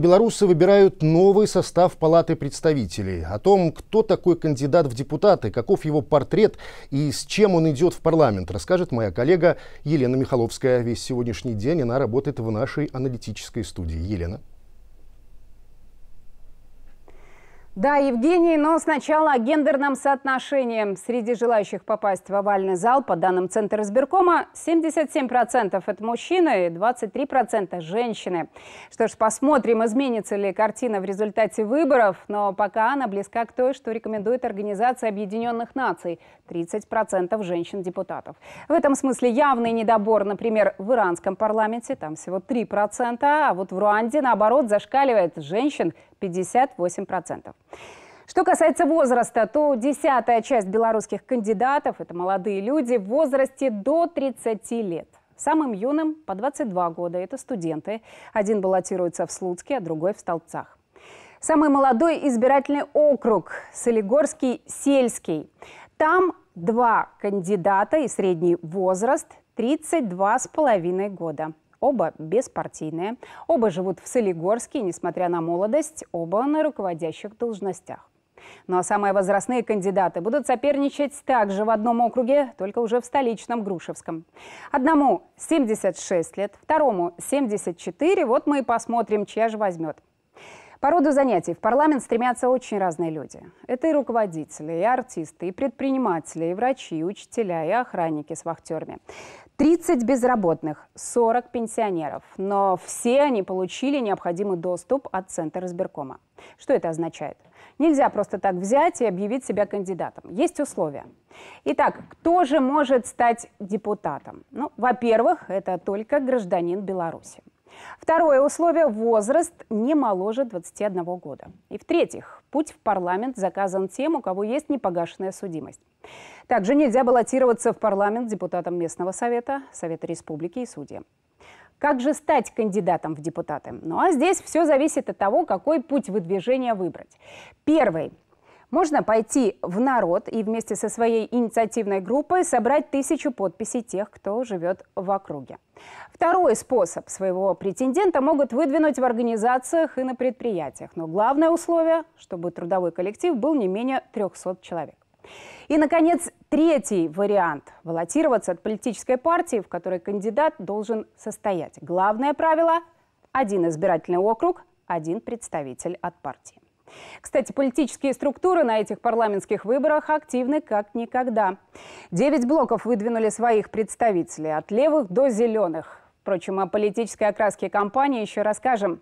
белорусы выбирают новый состав Палаты представителей. О том, кто такой кандидат в депутаты, каков его портрет и с чем он идет в парламент, расскажет моя коллега Елена Михаловская. Весь сегодняшний день она работает в нашей аналитической студии. Елена. Да, Евгений, но сначала о гендерном соотношении. Среди желающих попасть в овальный зал, по данным Центра избиркома, 77% это мужчины и 23% женщины. Что ж, посмотрим, изменится ли картина в результате выборов, но пока она близка к той, что рекомендует Организация Объединенных Наций – 30% женщин-депутатов. В этом смысле явный недобор, например, в иранском парламенте, там всего 3%, а вот в Руанде, наоборот, зашкаливает женщин – 58%. Что касается возраста, то десятая часть белорусских кандидатов – это молодые люди в возрасте до 30 лет. Самым юным по 22 года – это студенты. Один баллотируется в Слуцке, а другой в Столбцах. Самый молодой избирательный округ – Солигорский-Сельский. Там два кандидата и средний возраст – 32,5 года. Оба беспартийные, оба живут в Солигорске, и, несмотря на молодость, оба на руководящих должностях. Ну а самые возрастные кандидаты будут соперничать также в одном округе, только уже в столичном Грушевском. Одному 76 лет, второму 74. Вот мы и посмотрим, чья же возьмет. По роду занятий в парламент стремятся очень разные люди. Это и руководители, и артисты, и предприниматели, и врачи, и учителя, и охранники с вахтерами. 30 безработных, 40 пенсионеров. Но все они получили необходимый доступ от Центра избиркома. Что это означает? Нельзя просто так взять и объявить себя кандидатом. Есть условия. Итак, кто же может стать депутатом? Ну, во-первых, это только гражданин Беларуси. Второе условие – возраст не моложе 21 года. И в-третьих, путь в парламент заказан тем, у кого есть непогашенная судимость. Также нельзя баллотироваться в парламент депутатом местного совета, Совета республики и судьям. Как же стать кандидатом в депутаты? Ну а здесь все зависит от того, какой путь выдвижения выбрать. Первый – можно пойти в народ и вместе со своей инициативной группой собрать тысячу подписей тех, кто живет в округе. Второй способ своего претендента могут выдвинуть в организациях и на предприятиях. Но главное условие, чтобы трудовой коллектив был не менее 300 человек. И, наконец, третий вариант – баллотироваться от политической партии, в которой кандидат должен состоять. Главное правило – один избирательный округ, один представитель от партии. Кстати, политические структуры на этих парламентских выборах активны как никогда. Девять блоков выдвинули своих представителей, от левых до зеленых. Впрочем, о политической окраске кампании еще расскажем.